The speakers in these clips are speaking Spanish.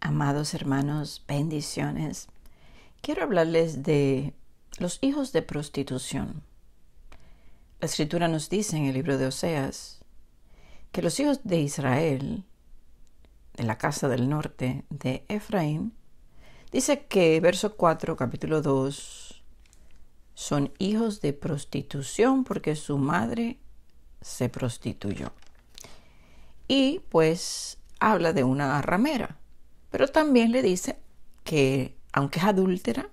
Amados hermanos, bendiciones. Quiero hablarles de los hijos de prostitución. La escritura nos dice en el libro de Oseas que los hijos de Israel, de la casa del norte de Efraín, dice que verso 4, capítulo 2, son hijos de prostitución porque su madre se prostituyó. Y pues habla de una ramera pero también le dice que, aunque es adúltera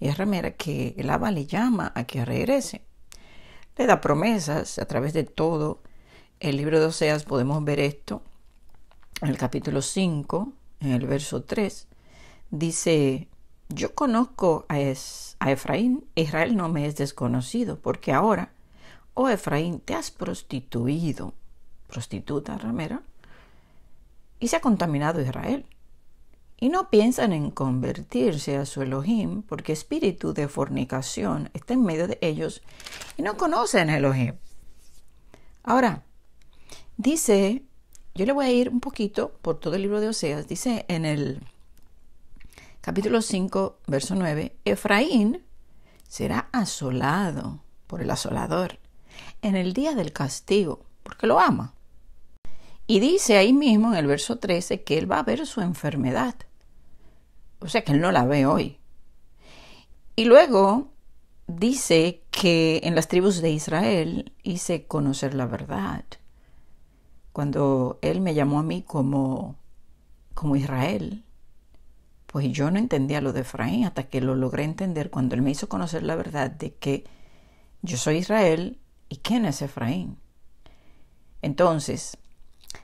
y es ramera, que el aba le llama a que regrese. Le da promesas a través de todo. El libro de Oseas podemos ver esto en el capítulo 5, en el verso 3. Dice, yo conozco a, es, a Efraín, Israel no me es desconocido, porque ahora, oh Efraín, te has prostituido, prostituta ramera, y se ha contaminado Israel y no piensan en convertirse a su Elohim, porque espíritu de fornicación está en medio de ellos y no conocen a Elohim. Ahora, dice, yo le voy a ir un poquito por todo el libro de Oseas, dice en el capítulo 5, verso 9, Efraín será asolado por el asolador en el día del castigo, porque lo ama. Y dice ahí mismo en el verso 13 que él va a ver su enfermedad. O sea que él no la ve hoy. Y luego dice que en las tribus de Israel hice conocer la verdad. Cuando él me llamó a mí como, como Israel, pues yo no entendía lo de Efraín hasta que lo logré entender cuando él me hizo conocer la verdad de que yo soy Israel y quién es Efraín. Entonces,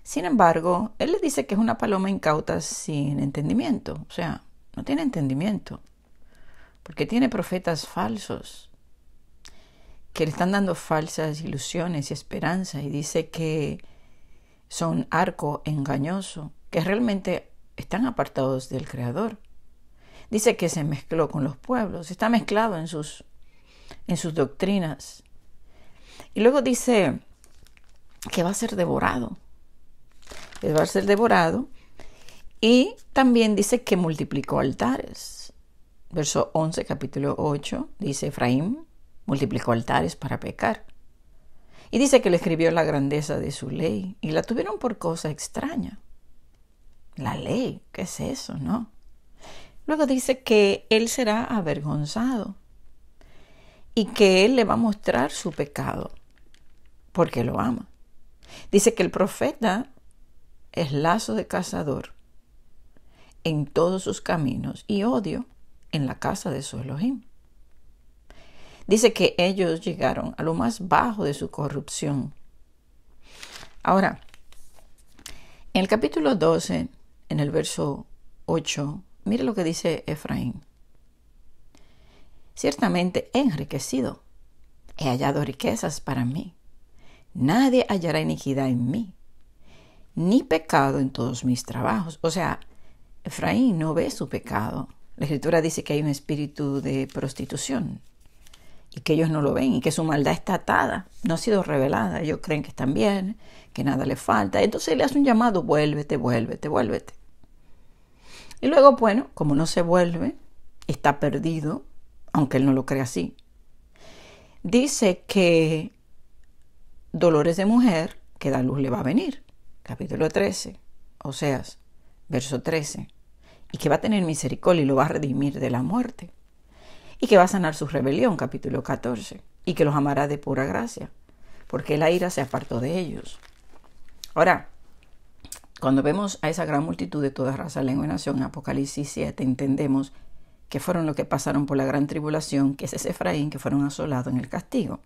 sin embargo, él le dice que es una paloma incauta sin entendimiento, o sea, no tiene entendimiento, porque tiene profetas falsos que le están dando falsas ilusiones y esperanza y dice que son arco engañoso, que realmente están apartados del Creador. Dice que se mezcló con los pueblos, está mezclado en sus, en sus doctrinas. Y luego dice que va a ser devorado. va a ser devorado y también dice que multiplicó altares. Verso 11, capítulo 8, dice Efraín multiplicó altares para pecar. Y dice que le escribió la grandeza de su ley y la tuvieron por cosa extraña. La ley, ¿qué es eso, no? Luego dice que él será avergonzado y que él le va a mostrar su pecado porque lo ama. Dice que el profeta es lazo de cazador en todos sus caminos y odio en la casa de su Elohim. Dice que ellos llegaron a lo más bajo de su corrupción. Ahora, en el capítulo 12, en el verso 8, mire lo que dice Efraín. Ciertamente he enriquecido, he hallado riquezas para mí. Nadie hallará iniquidad en mí, ni pecado en todos mis trabajos. O sea, Efraín no ve su pecado. La escritura dice que hay un espíritu de prostitución y que ellos no lo ven y que su maldad está atada, no ha sido revelada. Ellos creen que están bien, que nada le falta. Entonces le hace un llamado, vuélvete, vuélvete, vuélvete. Y luego, bueno, como no se vuelve, está perdido, aunque él no lo cree así. Dice que dolores de mujer que da luz le va a venir. Capítulo 13. O sea, verso 13, y que va a tener misericordia y lo va a redimir de la muerte, y que va a sanar su rebelión, capítulo 14, y que los amará de pura gracia, porque la ira se apartó de ellos. Ahora, cuando vemos a esa gran multitud de toda raza, lengua y nación en Apocalipsis 7, entendemos que fueron los que pasaron por la gran tribulación, que es ese Efraín, que fueron asolados en el castigo.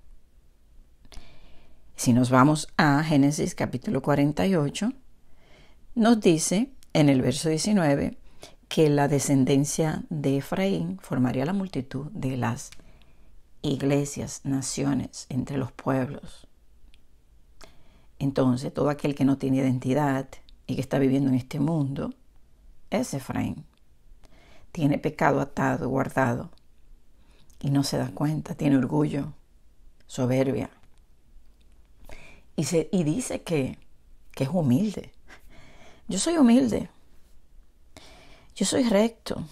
Si nos vamos a Génesis capítulo 48, nos dice en el verso 19 que la descendencia de Efraín formaría la multitud de las iglesias, naciones, entre los pueblos. Entonces, todo aquel que no tiene identidad y que está viviendo en este mundo es Efraín. Tiene pecado atado, guardado, y no se da cuenta, tiene orgullo, soberbia. Y, dice que es humilde, yo soy humilde. Yo soy recto.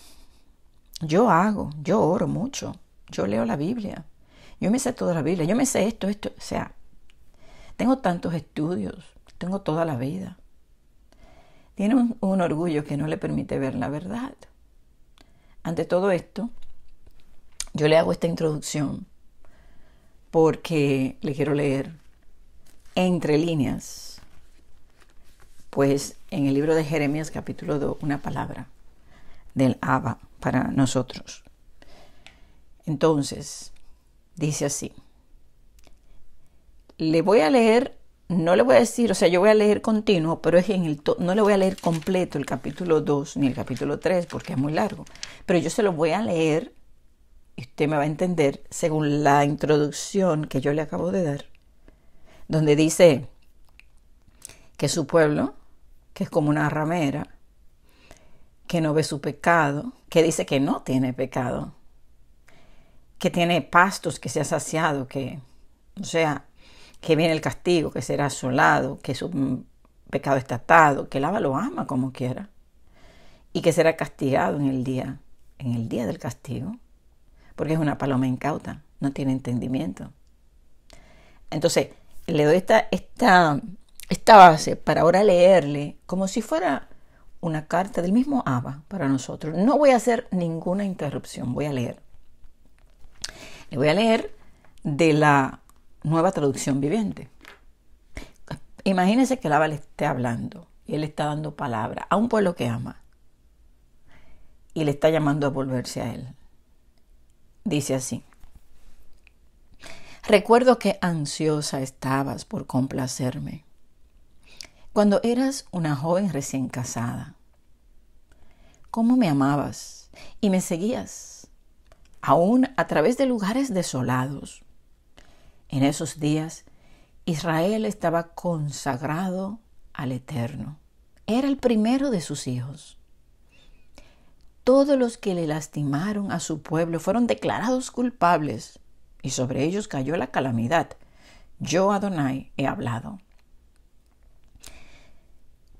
Yo hago, yo oro mucho. Yo leo la Biblia. Yo me sé toda la Biblia. Yo me sé esto, esto. O sea, tengo tantos estudios. Tengo toda la vida. Tiene un, orgullo que no le permite ver la verdad. Ante todo esto, yo le hago esta introducción porque le quiero leer entre líneas, pues en el libro de Jeremías capítulo 2 una palabra del Abba para nosotros. Entonces, dice así. Le voy a leer, no le voy a decir, o sea, yo voy a leer continuo, pero es en el no le voy a leer completo el capítulo 2 ni el capítulo 3 porque es muy largo, pero yo se lo voy a leer y usted me va a entender según la introducción que yo le acabo de dar, donde dice que su pueblo que es como una ramera, que no ve su pecado, que dice que no tiene pecado, que tiene pastos, que se ha saciado, que, o sea, que viene el castigo, que será asolado, que su pecado está atado, que el lo ama como quiera y que será castigado en el día, en el día del castigo, porque es una paloma incauta, no tiene entendimiento. Entonces, le doy esta, esta esta base para ahora leerle como si fuera una carta del mismo Abba para nosotros. No voy a hacer ninguna interrupción, voy a leer. Le voy a leer de la nueva traducción viviente. Imagínense que el Abba le esté hablando y él está dando palabra a un pueblo que ama y le está llamando a volverse a él. Dice así. Recuerdo que ansiosa estabas por complacerme cuando eras una joven recién casada. ¿Cómo me amabas y me seguías? Aún a través de lugares desolados. En esos días, Israel estaba consagrado al Eterno. Era el primero de sus hijos. Todos los que le lastimaron a su pueblo fueron declarados culpables y sobre ellos cayó la calamidad. Yo, Adonai, he hablado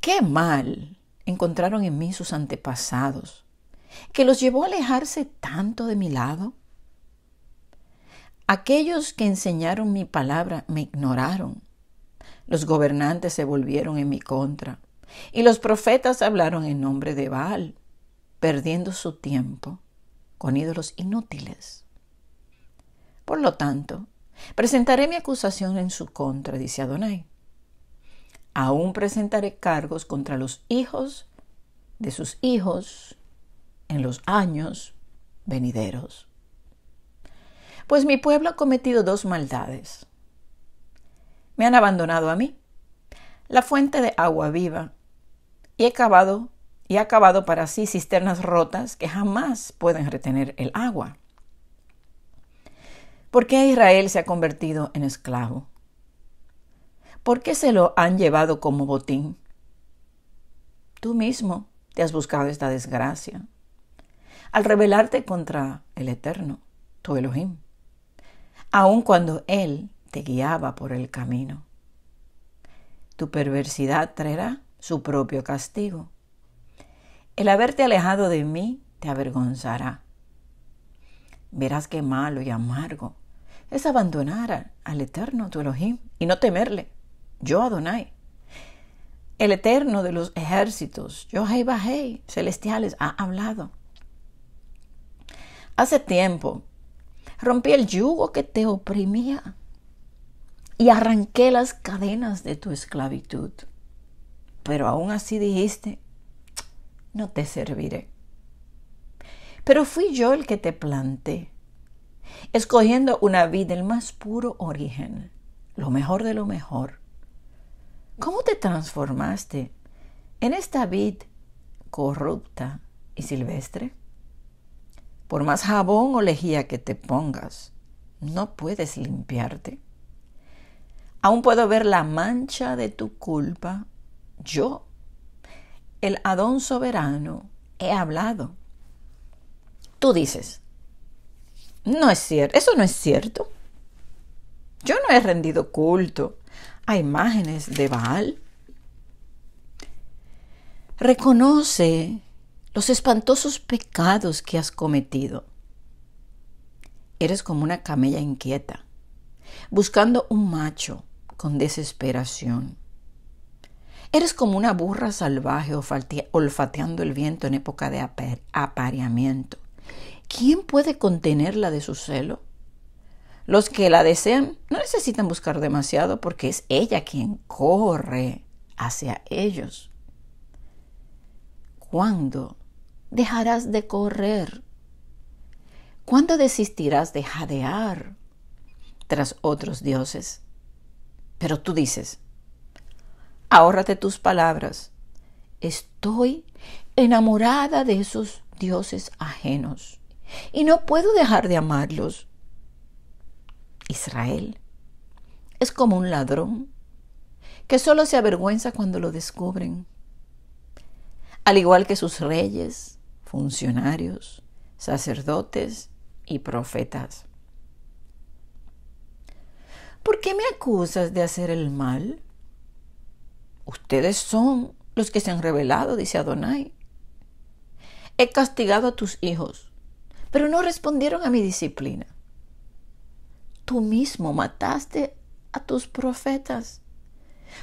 qué mal encontraron en mí sus antepasados, que los llevó a alejarse tanto de mi lado. Aquellos que enseñaron mi palabra me ignoraron. Los gobernantes se volvieron en mi contra y los profetas hablaron en nombre de Baal, perdiendo su tiempo con ídolos inútiles. Por lo tanto, presentaré mi acusación en su contra, dice Adonai aún presentaré cargos contra los hijos de sus hijos en los años venideros. Pues mi pueblo ha cometido dos maldades. Me han abandonado a mí, la fuente de agua viva, y he cavado y ha cavado para sí cisternas rotas que jamás pueden retener el agua. ¿Por qué Israel se ha convertido en esclavo? ¿por qué se lo han llevado como botín? Tú mismo te has buscado esta desgracia al rebelarte contra el Eterno, tu Elohim, aun cuando Él te guiaba por el camino. Tu perversidad traerá su propio castigo. El haberte alejado de mí te avergonzará. Verás qué malo y amargo es abandonar al Eterno, tu Elohim, y no temerle yo Adonai, el Eterno de los ejércitos, yo Bajei, celestiales, ha hablado. Hace tiempo rompí el yugo que te oprimía y arranqué las cadenas de tu esclavitud. Pero aún así dijiste, no te serviré. Pero fui yo el que te planté, escogiendo una vida del más puro origen, lo mejor de lo mejor ¿Cómo te transformaste en esta vid corrupta y silvestre? Por más jabón o lejía que te pongas, no puedes limpiarte. Aún puedo ver la mancha de tu culpa. Yo, el Adón soberano, he hablado. Tú dices, no es cierto, eso no es cierto. Yo no he rendido culto a imágenes de Baal. Reconoce los espantosos pecados que has cometido. Eres como una camella inquieta, buscando un macho con desesperación. Eres como una burra salvaje olfateando el viento en época de apareamiento. ¿Quién puede contenerla de su celo? Los que la desean no necesitan buscar demasiado porque es ella quien corre hacia ellos. ¿Cuándo dejarás de correr? ¿Cuándo desistirás de jadear tras otros dioses? Pero tú dices, ahórrate tus palabras. Estoy enamorada de esos dioses ajenos y no puedo dejar de amarlos. Israel es como un ladrón que solo se avergüenza cuando lo descubren, al igual que sus reyes, funcionarios, sacerdotes y profetas. ¿Por qué me acusas de hacer el mal? Ustedes son los que se han revelado, dice Adonai. He castigado a tus hijos, pero no respondieron a mi disciplina tú mismo mataste a tus profetas,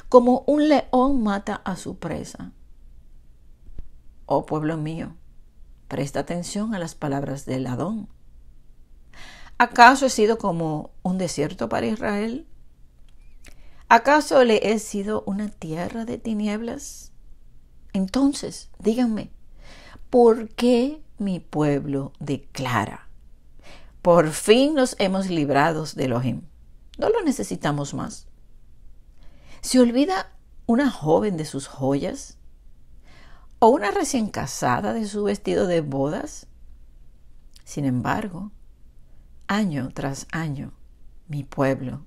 como un león mata a su presa. Oh pueblo mío, presta atención a las palabras del Adón. ¿Acaso he sido como un desierto para Israel? ¿Acaso le he sido una tierra de tinieblas? Entonces, díganme, ¿por qué mi pueblo declara por fin nos hemos librado de Elohim. No lo necesitamos más. ¿Se olvida una joven de sus joyas? ¿O una recién casada de su vestido de bodas? Sin embargo, año tras año, mi pueblo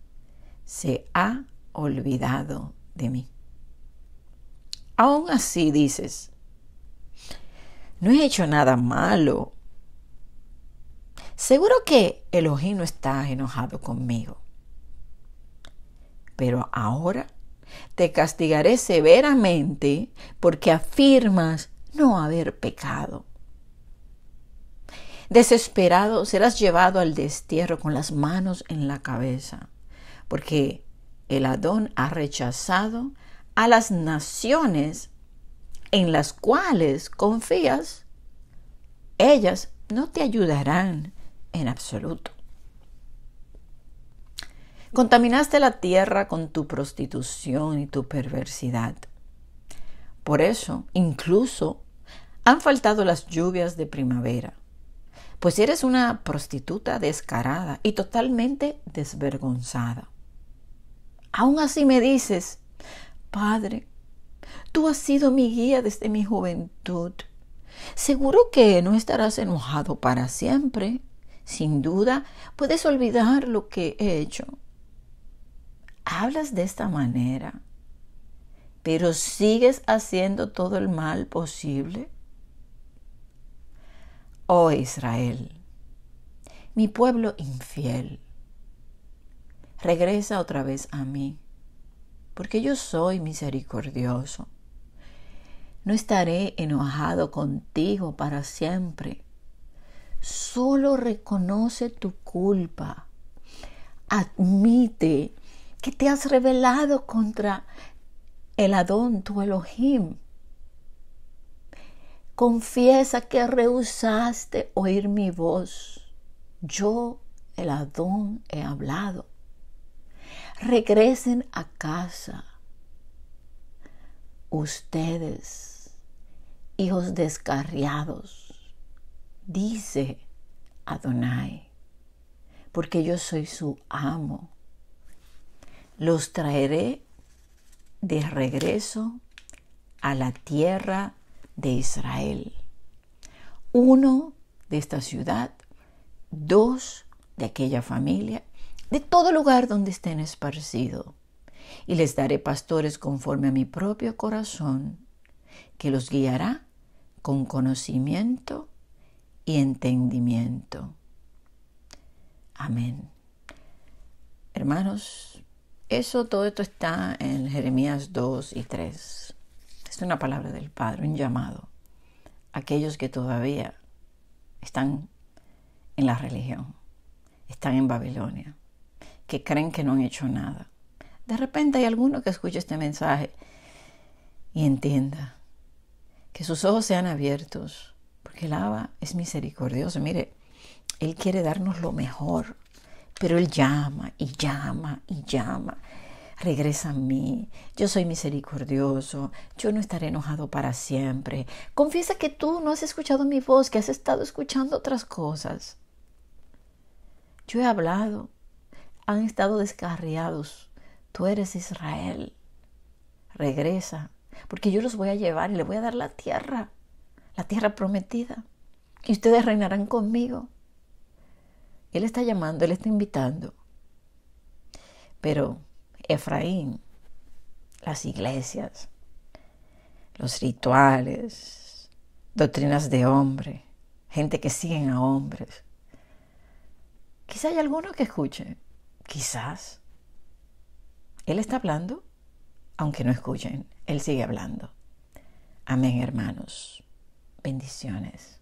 se ha olvidado de mí. Aún así dices, no he hecho nada malo Seguro que Elohim no está enojado conmigo. Pero ahora te castigaré severamente porque afirmas no haber pecado. Desesperado serás llevado al destierro con las manos en la cabeza, porque el Adón ha rechazado a las naciones en las cuales confías. Ellas no te ayudarán en absoluto. Contaminaste la tierra con tu prostitución y tu perversidad. Por eso, incluso, han faltado las lluvias de primavera, pues eres una prostituta descarada y totalmente desvergonzada. Aún así me dices, Padre, tú has sido mi guía desde mi juventud. Seguro que no estarás enojado para siempre. Sin duda, puedes olvidar lo que he hecho. Hablas de esta manera, pero sigues haciendo todo el mal posible. Oh Israel, mi pueblo infiel, regresa otra vez a mí, porque yo soy misericordioso. No estaré enojado contigo para siempre Solo reconoce tu culpa. Admite que te has rebelado contra el Adón, tu Elohim. Confiesa que rehusaste oír mi voz. Yo, el Adón, he hablado. Regresen a casa. Ustedes, hijos descarriados dice Adonai, porque yo soy su amo. Los traeré de regreso a la tierra de Israel. Uno de esta ciudad, dos de aquella familia, de todo lugar donde estén esparcidos. Y les daré pastores conforme a mi propio corazón, que los guiará con conocimiento y entendimiento. Amén. Hermanos, eso todo esto está en Jeremías 2 y 3. Es una palabra del Padre, un llamado. Aquellos que todavía están en la religión, están en Babilonia, que creen que no han hecho nada. De repente hay alguno que escuche este mensaje y entienda que sus ojos sean abiertos porque el Abba es misericordioso. Mire, Él quiere darnos lo mejor, pero Él llama y llama y llama. Regresa a mí, yo soy misericordioso, yo no estaré enojado para siempre. Confiesa que tú no has escuchado mi voz, que has estado escuchando otras cosas. Yo he hablado, han estado descarriados. Tú eres Israel. Regresa, porque yo los voy a llevar y le voy a dar la tierra la tierra prometida, y ustedes reinarán conmigo. Él está llamando, él está invitando. Pero Efraín, las iglesias, los rituales, doctrinas de hombre, gente que siguen a hombres. Quizá hay alguno que escuche, quizás. Él está hablando, aunque no escuchen, Él sigue hablando. Amén, hermanos. Bendiciones.